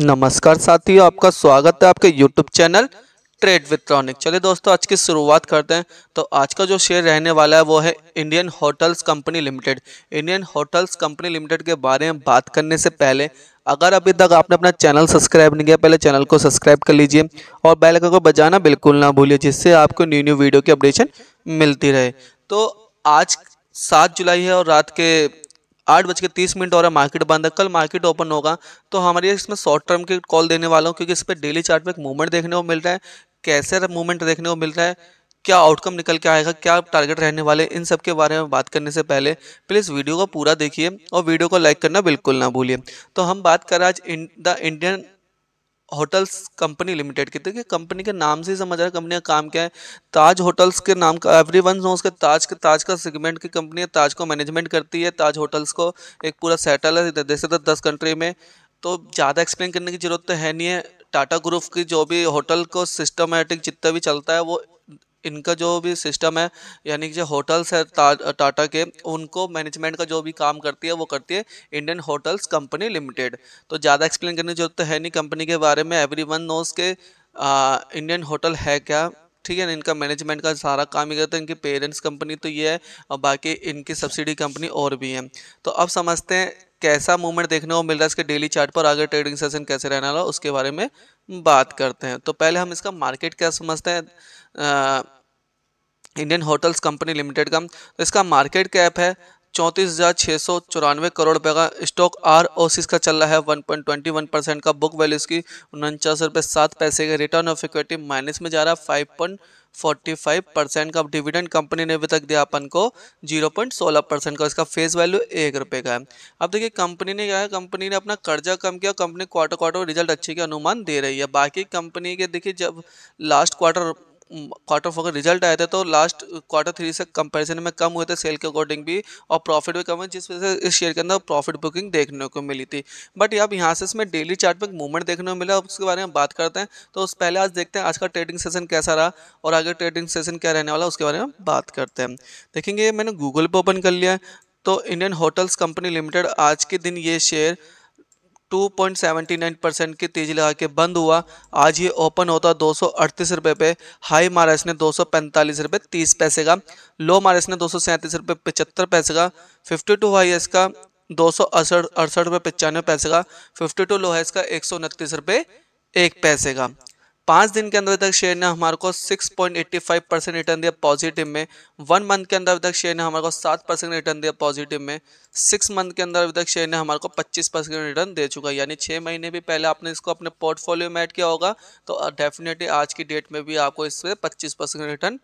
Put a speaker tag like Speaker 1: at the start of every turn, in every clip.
Speaker 1: नमस्कार साथियों आपका स्वागत है आपके यूट्यूब चैनल ट्रेड ट्रॉनिक चलिए दोस्तों आज की शुरुआत करते हैं तो आज का जो शेयर रहने वाला है वो है Indian Hotels Company Limited Indian Hotels Company Limited के बारे में बात करने से पहले अगर अभी तक आपने अपना चैनल सब्सक्राइब नहीं किया पहले चैनल को सब्सक्राइब कर लीजिए और बैल को बजाना बिल्कुल ना भूलिए जिससे आपको न्यू न्यू वीडियो की अपडेशन मिलती रहे तो आज सात जुलाई है और रात के आठ बज के तीस मिनट और मार्केट बंद है कल मार्केट ओपन होगा तो हमारे इसमें शॉर्ट टर्म की कॉल देने वाला हूँ क्योंकि इस पर डेली चार्ट में एक मूवमेंट देखने को मिल रहा है कैसे मूवमेंट देखने को मिल रहा है क्या आउटकम निकल के आएगा क्या टारगेट रहने वाले इन सब के बारे में बात करने से पहले प्लीज़ वीडियो को पूरा देखिए और वीडियो को लाइक करना बिल्कुल ना भूलिए तो हम बात करें आज इन, the Indian Hotels Company Limited की देखिए तो कंपनी के नाम से ही समझ आ रहा है कंपनी का काम क्या है ताज होटल्स के नाम का एवरी वन उसके के ताज के ताज का सेगमेंट की कंपनी है ताज को मैनेजमेंट करती है ताज होटल्स को एक पूरा सेटल है जैसे तो दस कंट्री में तो ज़्यादा एक्सप्लेन करने की जरूरत तो है नहीं है टाटा ग्रुप की जो भी होटल को सिस्टमेटिक जितना भी चलता है वो इनका जो भी सिस्टम है यानी कि जो होटल्स है टा, टाटा के उनको मैनेजमेंट का जो भी काम करती है वो करती है इंडियन होटल्स कंपनी लिमिटेड तो ज़्यादा एक्सप्लेन करने की जरूरत तो है नहीं कंपनी के बारे में एवरी वन नोज के आ, इंडियन होटल है क्या ठीक है ना इनका मैनेजमेंट का सारा काम ही करते हैं इनकी पेरेंट्स कंपनी तो ये है और बाकी इनकी सब्सिडी कंपनी और भी है तो अब समझते हैं कैसा मूवमेंट देखने को मिल रहा है इसके डेली चार्ट पर आगे ट्रेडिंग सेशन कैसे रहने वाला उसके बारे में बात करते हैं तो पहले हम इसका मार्केट क्या समझते हैं इंडियन होटल्स कंपनी लिमिटेड का तो इसका मार्केट कैप है चौंतीस हज़ार छः सौ चौरानवे करोड़ रुपये का स्टॉक आर ओ सी का चल रहा है one point twenty one percent का बुक वैल्यू इसकी उनचास रुपये सात पैसे का रिटर्न ऑफ इक्विटी माइनस में जा रहा है five point forty five percent का डिविडेंड कंपनी ने अभी तक दिया अपन को जीरो पॉइंट सोलह परसेंट का इसका फेस वैल्यू एक रुपये का है अब देखिए कंपनी ने क्या है कंपनी ने अपना कर्जा कम किया कंपनी क्वार्टर क्वार्टर रिजल्ट अच्छे के अनुमान दे रही है बाकी कंपनी के देखिए जब लास्ट क्वार्टर क्वार्टर फोर का रिजल्ट आया था तो लास्ट क्वार्टर थ्री से कंपैरिजन में कम हुए थे सेल के अकॉर्डिंग भी और प्रॉफिट भी कम हुए जिस वजह से इस शेयर के अंदर प्रॉफिट बुकिंग देखने को मिली थी बट अब यहाँ से इसमें डेली चार्ट में मूवमेंट देखने को मिला उसके बारे में बात करते हैं तो उस पहले आज देखते हैं आज का ट्रेडिंग सेशन कैसा रहा और आगे ट्रेडिंग सेशन क्या रहने वाला उसके बारे में बात करते हैं देखेंगे मैंने गूगल पर ओपन कर लिया तो इंडियन होटल्स कंपनी लिमिटेड आज के दिन ये शेयर 2.79 परसेंट की तेजी लगा के बंद हुआ आज ये ओपन होता दो सौ रुपये पे हाई मारा इसने दो सौ रुपये तीस पैसे का लो मारा इसने दो सौ रुपये पचहत्तर पैसे का 52 हाई है इसका दो सौ अड़सठ रुपये पचानवे पैसे का 52 लो है इसका एक रुपये एक पैसे का पाँच दिन के अंदर तक शेयर ने हमारे को 6.85 परसेंट रिटर्न दिया पॉजिटिव में वन मंथ के अंदर तक शेयर ने हमारे को सात परसेंट रिटर्न दिया पॉजिटिव में सिक्स मंथ के अंदर तक शेयर ने हमारे को 25 परसेंट रिटर्न दे चुका है यानी छः महीने भी पहले आपने इसको अपने पोर्टफोलियो में ऐड किया होगा तो डेफिनेटली आज की डेट में भी आपको इस पर पच्चीस परसेंट रिटर्न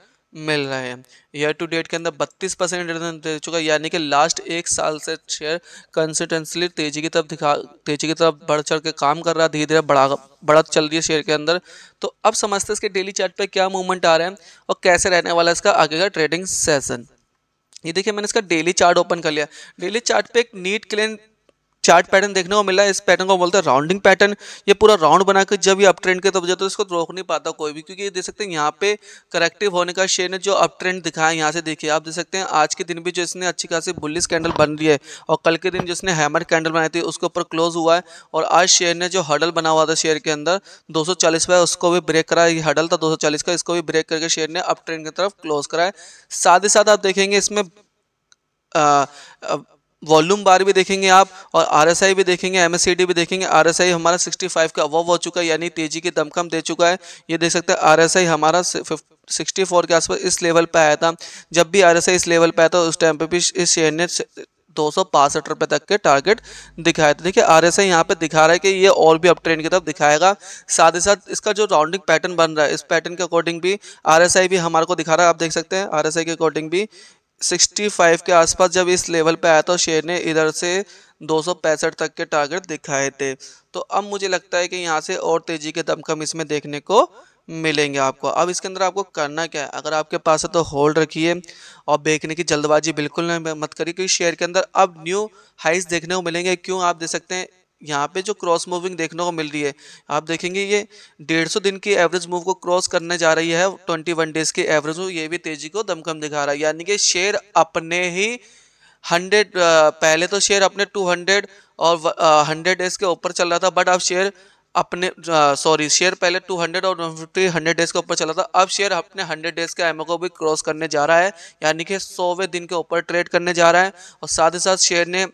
Speaker 1: मिल रहे हैं ईयर टू डेट के अंदर 32 परसेंट रिटर्न दे चुका है यानी कि लास्ट एक साल से शेयर कंसिस्टेंसली तेजी की तरफ दिखा तेजी की तरफ बढ़ चढ़ के काम कर रहा है धीरे धीरे बढ़ा बढ़त चल रही है शेयर के अंदर तो अब समझते हैं इसके डेली चार्ट पे क्या मूवमेंट आ रहे हैं और कैसे रहने वाला है इसका आगे का ट्रेडिंग सेशन ये देखिए मैंने इसका डेली चार्ट ओपन कर लिया डेली चार्ट पे एक नीट क्लीन चार्ट पैटर्न देखने को मिला है इस पैटर्न को बोलते हैं राउंडिंग पैटर्न ये पूरा राउंड बनाकर जब ये अप ट्रेंड के तरफ जाता है तो इसको रोक नहीं पाता कोई भी क्योंकि ये देख सकते हैं यहाँ पे करेक्टिव होने का शेयर ने जो अप ट्रेंड दिखाया यहाँ से देखिए आप देख सकते हैं आज के दिन भी जो इसने अच्छी खासी बुलिस कैंडल बन रही है और कल के दिन जो इसने हैमर कैंडल बनाई थी उसके ऊपर क्लोज हुआ है और आज शेयर ने जो हडल बना हुआ था शेयर के अंदर दो सौ उसको भी ब्रेक करा ये हडल था दो का इसको भी ब्रेक करके शेयर ने अप ट्रेंड की तरफ क्लोज कराया साथ ही साथ आप देखेंगे इसमें वॉल्यूम बार भी देखेंगे आप और आरएसआई भी देखेंगे एमएससीडी भी देखेंगे आरएसआई हमारा 65 का अवव हो चुका है यानी तेजी की दमकम दे चुका है ये देख सकते हैं आरएसआई हमारा 64 के आसपास इस लेवल पर आया था जब भी आरएसआई इस लेवल पर आया था उस टाइम पे भी इस शेयर ने दो रुपये तक के टारगेट दिखाया था देखिए आर एस यहाँ पे दिखा रहा है कि ये और भी अप ट्रेंड की तरफ दिखाएगा साथ ही साथ इसका जो राउंडिंग पैटर्न बन रहा है इस पैटर्न के अकॉर्डिंग भी आर भी हमारे को दिखा रहा है आप देख सकते हैं आर के अकॉर्डिंग भी 65 के आसपास जब इस लेवल पे आया तो शेयर ने इधर से दो तक के टारगेट दिखाए थे तो अब मुझे लगता है कि यहाँ से और तेज़ी के दमखम इसमें देखने को मिलेंगे आपको अब इसके अंदर आपको करना क्या है अगर आपके पास है तो होल्ड रखिए और बेचने की जल्दबाजी बिल्कुल नहीं मत करिए क्योंकि शेयर के अंदर अब न्यू हाइस देखने को मिलेंगे क्यों आप देख सकते हैं यहाँ पे जो क्रॉस मूविंग देखने को मिल रही है आप देखेंगे ये डेढ़ सौ दिन की एवरेज मूव को क्रॉस करने जा रही है ट्वेंटी वन डेज की एवरेज मूव ये भी तेजी को दमकम दिखा रहा है यानी कि शेयर अपने ही हंड्रेड पहले तो शेयर अपने टू हंड्रेड और हंड्रेड डेज के ऊपर चल रहा था बट अब शेयर अपने सॉरी शेयर पहले टू हंड्रेड और फिफ्टी हंड्रेड डेज के ऊपर चला था अब शेयर अपने हंड्रेड डेज के एमओ को भी क्रॉस करने जा रहा है यानी कि सौवें दिन के ऊपर ट्रेड करने जा रहा है और साथ ही साथ शेयर ने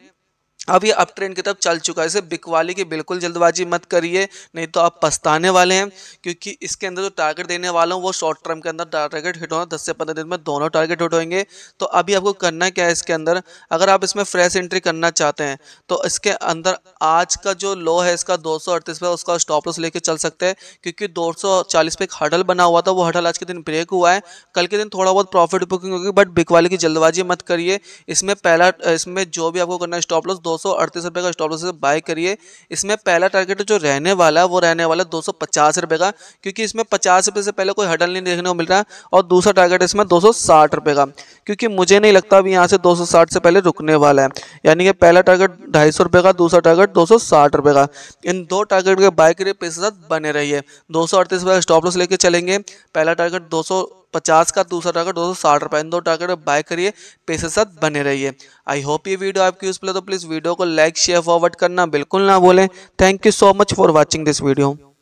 Speaker 1: अब ये अप ट्रेंड की तरफ चल चुका है इसे बिकवाली की बिल्कुल जल्दबाजी मत करिए नहीं तो आप पछताने वाले हैं क्योंकि इसके अंदर जो तो टारगेट देने वाला हूँ वो शॉर्ट टर्म के अंदर टारगेट हिट होना दस से पंद्रह दिन में दोनों टारगेट हिट होंगे तो अभी आपको करना क्या है इसके अंदर अगर आप इसमें फ्रेश एंट्री करना चाहते हैं तो इसके अंदर आज का जो लो है इसका दो पे उसका स्टॉप लॉस लेके चल सकते हैं क्योंकि दो पे एक हडल बना हुआ था वो हडल आज के दिन ब्रेक हुआ है कल के दिन थोड़ा बहुत प्रॉफिट बुकिंग होगी बट बिकवाली की जल्दबाजी मत करिए इसमें पहला इसमें जो भी आपको करना है स्टॉप लॉस दो सौ अड़तीस का स्टॉप लॉस बाय करिए इसमें पहला टारगेट जो रहने वाला है वो रहने वाला है दो सौ पचास का क्योंकि इसमें पचास से पहले कोई हडल नहीं देखने को मिल रहा और दूसरा टारगेट इसमें दो सौ साठ का क्योंकि मुझे नहीं लगता अभी यहाँ से दो सौ साठ से पहले रुकने वाला है यानी कि पहला टारगेट ढाई सौ रुपये का दूसरा टारगेट दो सौ साठ रुपये का इन दो टारगेट के बाय के पैसे साथ बने रहिए दो सौ अड़तीस रुपये स्टॉप लॉस लेके चलेंगे पहला टारगेट दो सौ पचास का दूसरा टारगेट दो सौ साठ रुपये इन दो टारगेट बाय करिए पैसे साथ बने रहिए आई होप ये वीडियो आपकी यूज़फुल है तो प्लीज़ वीडियो को लाइक शेयर फॉरवर्ड करना बिल्कुल ना बोलें thank you so much for watching this video